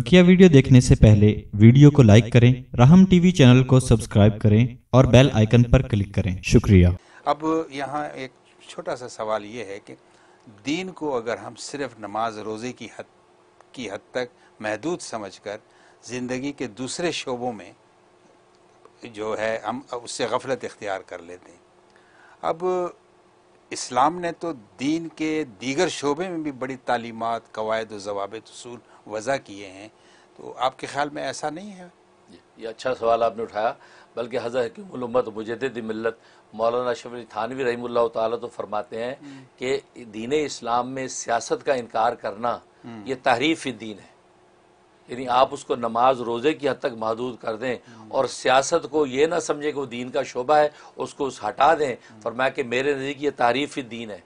बकिया वीडियो देखने से पहले वीडियो को लाइक करें राहम टीवी चैनल को सब्सक्राइब करें और बेल आइकन पर क्लिक करें शुक्रिया अब यहाँ एक छोटा सा सवाल ये है कि दीन को अगर हम सिर्फ नमाज रोज़े की हद की हद तक महदूद समझकर ज़िंदगी के दूसरे शोबों में जो है हम उससे गफलत इख्तियार कर लेते हैं अब इस्लाम ने तो दीन के दीगर शोबे में भी बड़ी तालीमत कवायद जवाब असूल वज़ा किए हैं तो आपके ख्याल में ऐसा नहीं है ये अच्छा सवाल आपने उठाया बल्कि हज़र हकीमत मुजद मिलत मौलाना शबरी थानवी रही तो फरमाते हैं हम्म। कि दीन इस्लाम में सियासत का इनकार करना हम्म। ये तहरीफ दीन है यानी आप उसको नमाज रोज़े की हद तक महदूद कर दें और सियासत को ये ना समझे कि वो दीन का शोबा है उसको उस हटा दें फरमाया कि मेरे नज़दीक ये तारीफ़ ही दीन है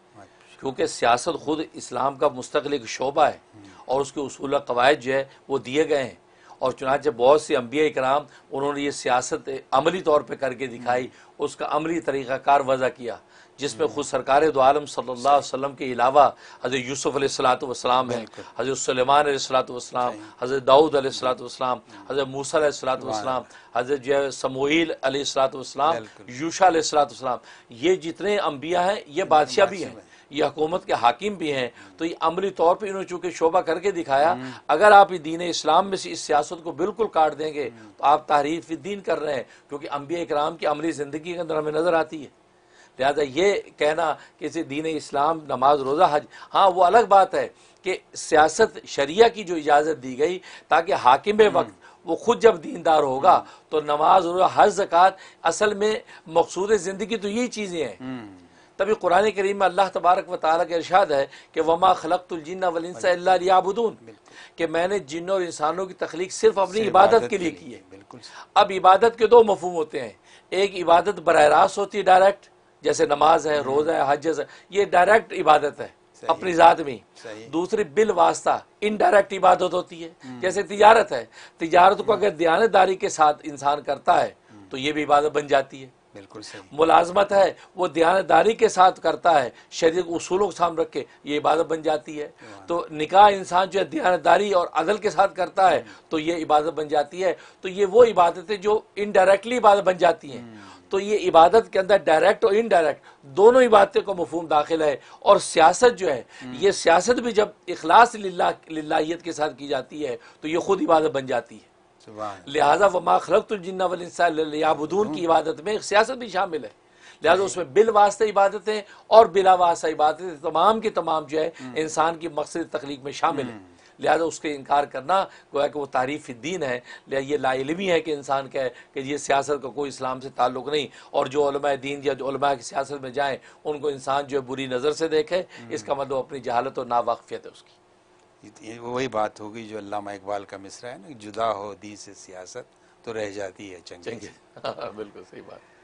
क्योंकि सियासत ख़ुद इस्लाम का मुस्तकिल शोबा है और उसके उसूल कवायद जो है वो दिए गए हैं और चुनाच बहुत से अम्बिया इकराम उन्होंने ये सियासत अमली तौर पर करके दिखाई उसका अमली तरीक़ाकार वजह किया जिसमें खुद सरकार दो आलम सल्ला वसम के अलावा हज़रत यूसुफ़ सलाम है हज़रत सलेमान सलाम हज़रत दाऊद सलाम हज़रत मूसा सलाम हज़रत जो है समोईल सलाम यूशा सलाम ये जितने अम्बिया हैं ये बादशाह भी हैं ये हकूमत के हाकिम भी हैं तो ये अमली तौर पर इन्होंने चूंकि शोभा करके दिखाया हम्म। अगर आप ये दीन इस्लाम में से इस सियासत को बिल्कुल काट देंगे हम्म। तो आप तारीफ दीन कर रहे हैं क्योंकि अम्बिया इकराम की अमली ज़िंदगी के अंदर हमें नज़र आती है लिहाजा ये कहना कि इसे दीन इस्लाम नमाज रोज़ा हज हाँ वो अलग बात है कि सियासत शरिया की जो इजाज़त दी गई ताकि हाकिम हम्म। वक्त वो खुद जब दीनदार होगा हम्म। तो नमाज रोज़ा हज ज़क़़त असल में मकसूद ज़िंदगी तो यही चीज़ें हैं हम्म। तभी कुरान करीम में अल्लाह तबारक व तारा का इरशाद है कि वमा खलकतुलजिन्ना वलिनसाबुदून के मैंने जिन और इंसानों की तख्लीक सिर्फ अपनी इबादत के लिए की है बिल्कुल अब इबादत के दो मफहम होते हैं एक इबादत बर रास्त होती है डायरेक्ट जैसे नमाज है हम्म। रोज़ा है हज है ये डायरेक्ट इबादत है अपनी ज़ात में दूसरी बिल वास्ता इनडायरेक्ट इबादत होती है हम्म। जैसे तिजारत है तिजारत को हम्म। अगर दयानतदारी के साथ इंसान करता है तो ये भी इबादत बन जाती है बिल्कुल सही मुलाजमत है वो दयानदारी के साथ करता है शरीर के उसूलों को सामने रख के ये इबादत बन जाती है हाँ। तो निकाह इंसान जो है दयानदारी और अदल के साथ करता है तो ये इबादत बन जाती है तो ये वो इबादतें जो इनडायरेक्टली इबादत बन जाती हैं हम्म। तो ये इबादत के अंदर डायरेक्ट और इनडायरेक्ट दोनों इबादतें को मफहम दाखिल है और सियासत जो है हम्म। ये सियासत भी जब अखलास लियत के साथ की जाती है तो ये खुद इबादत बन जाती है लिहाजा वमा वाल वलिनसाबून की इबादत में सियासत भी शामिल है लिहाजा उसमें बिल वास्ते इबादतें और बिला वास्ता इबादतें तमाम की तमाम जो है हम्म। इंसान की मकसद तख्लीक में शामिल है हम्म। लिहाजा उसके इनकार करना गोया कि वो तारीफ दीन है ये लाइलमी है कि इंसान कहे कि ये सियासत का कोई इस्लाम से ताल्लुक़ नहीं और जो दीन या जो की सियासत में जाएँ उनको इंसान जो है बुरी नज़र से देखे हम्म। इसका मतलब अपनी जहालत और नावाकफियत है उसकी ये वही बात होगी जो अल्लामा इकबाल का मिसरा है ना जुदा हो दी से सियासत तो रह जाती है चंगे, चंगे। हाँ, बिल्कुल सही बात